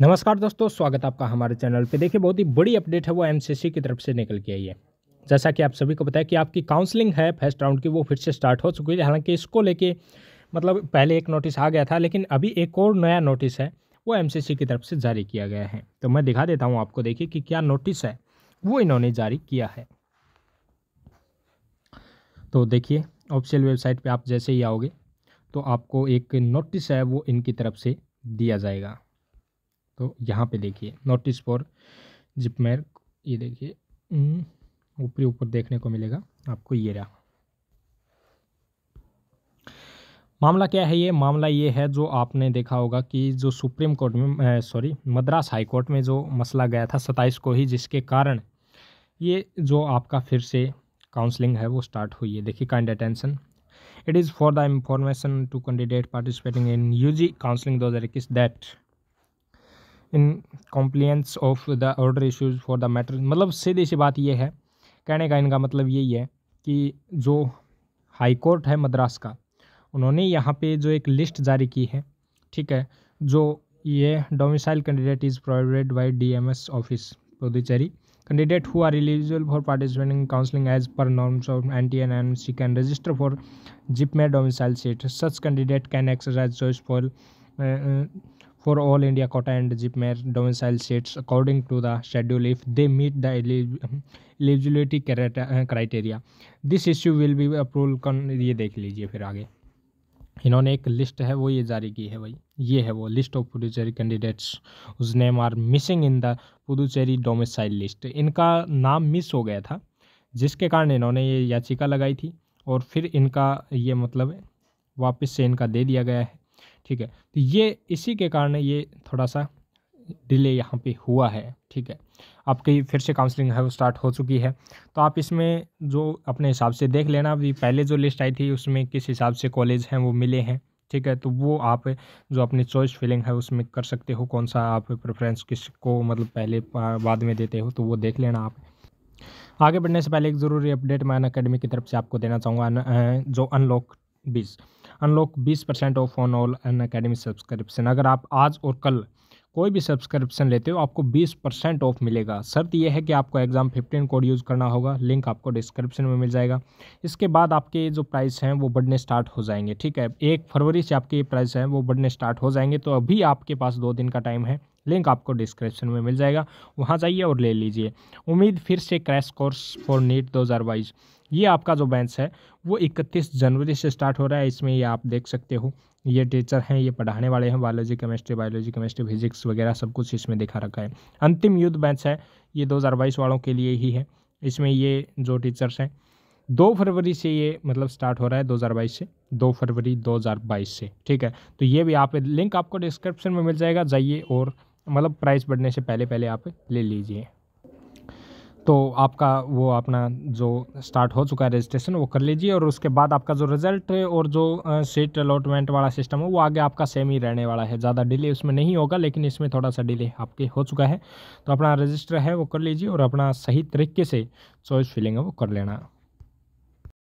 नमस्कार दोस्तों स्वागत आपका हमारे चैनल पे देखिए बहुत ही बड़ी अपडेट है वो एमसीसी की तरफ से निकल के आई है जैसा कि आप सभी को पता है कि आपकी काउंसलिंग है फर्स्ट राउंड की वो फिर से स्टार्ट हो चुकी है हालांकि इसको लेके मतलब पहले एक नोटिस आ गया था लेकिन अभी एक और नया नोटिस है वो एम की तरफ से जारी किया गया है तो मैं दिखा देता हूँ आपको देखिए कि क्या नोटिस है वो इन्होंने जारी किया है तो देखिए ऑफिशियल वेबसाइट पर आप जैसे ही आओगे तो आपको एक नोटिस है वो इनकी तरफ से दिया जाएगा तो यहाँ पे देखिए नोटिस फॉर जिपमेर ये देखिए हम्म, ऊपरी ऊपर देखने को मिलेगा आपको ये रहा मामला क्या है ये मामला ये है जो आपने देखा होगा कि जो सुप्रीम कोर्ट में सॉरी मद्रास हाई कोर्ट में जो मसला गया था सत्ताईस को ही जिसके कारण ये जो आपका फिर से काउंसलिंग है वो स्टार्ट हुई है देखिए kind attention it is for the information to candidate participating in UG counselling दो हज़ार इक्कीस that in compliance of the order issues for the matter मतलब सीधी सी बात यह है कहने का इनका मतलब यही है कि जो हाई कोर्ट है मद्रास का उन्होंने यहाँ पे जो एक लिस्ट जारी की है ठीक है जो ये domicile candidate is provided by D M S office Puducherry candidate who are eligible for participate in counselling as per norms of N T N M C can register for जिप में domicile seat such candidate can exercise choice for for all India quota and GPMare domicile states according to the schedule if they meet the eligibility uh, criteria. This issue will be approved ये देख लीजिए फिर आगे इन्होंने एक list है वो ये जारी की है भाई ये है वो list of Puducherry candidates whose name are missing in the Puducherry domicile list इनका नाम मिस हो गया था जिसके कारण इन्होंने ये याचिका लगाई थी और फिर इनका ये मतलब वापस से इनका दे दिया गया है ठीक है तो ये इसी के कारण ये थोड़ा सा डिले यहाँ पे हुआ है ठीक है आपकी फिर से काउंसलिंग है वो स्टार्ट हो चुकी है तो आप इसमें जो अपने हिसाब से देख लेना अभी पहले जो लिस्ट आई थी उसमें किस हिसाब से कॉलेज हैं वो मिले हैं ठीक है तो वो आप जो अपनी चॉइस फिलिंग है उसमें कर सकते हो कौन सा आप प्रेफरेंस किसको मतलब पहले बाद में देते हो तो वो देख लेना आप आगे बढ़ने से पहले एक ज़रूरी अपडेट मैं अन अकेडमी की तरफ से आपको देना चाहूँगा जो अनलॉक बीस अनलॉक बीस percent off on all Unacademy subscription अगर आप आज और कल कोई भी सब्सक्रिप्शन लेते हो आपको 20 परसेंट ऑफ मिलेगा शर्त यह है कि आपको एग्ज़ाम 15 कोड यूज़ करना होगा लिंक आपको डिस्क्रिप्शन में मिल जाएगा इसके बाद आपके जो प्राइस हैं वो बढ़ने स्टार्ट हो जाएंगे ठीक है एक फरवरी से आपके प्राइस हैं वो बढ़ने स्टार्ट हो जाएंगे तो अभी आपके पास दो दिन का टाइम है लिंक आपको डिस्क्रिप्शन में मिल जाएगा वहाँ जाइए और ले लीजिए उम्मीद फिर से क्रैश कोर्स फॉर नीट दो ये आपका जो बैंस है वो 31 जनवरी से स्टार्ट हो रहा है इसमें ये आप देख सकते हो ये टीचर हैं ये पढ़ाने वाले हैं biology chemistry biology chemistry physics वगैरह सब कुछ इसमें दिखा रखा है अंतिम युद्ध बैच है ये दो वालों के लिए ही है इसमें ये जो टीचर्स हैं दो फरवरी से ये मतलब स्टार्ट हो रहा है 2022 से दो फरवरी 2022 से ठीक है तो ये भी आप लिंक आपको डिस्क्रिप्शन में मिल जाएगा जाइए और मतलब प्राइस बढ़ने से पहले पहले आप ले लीजिए तो आपका वो अपना जो स्टार्ट हो चुका है रजिस्ट्रेशन वो कर लीजिए और उसके बाद आपका जो रिजल्ट और जो सीट अलॉटमेंट वाला सिस्टम है वो आगे आपका सेम ही रहने वाला है ज़्यादा डिले उसमें नहीं होगा लेकिन इसमें थोड़ा सा डिले आपके हो चुका है तो अपना रजिस्टर है वो कर लीजिए और अपना सही तरीके से चॉइस फिलिंग है वो कर लेना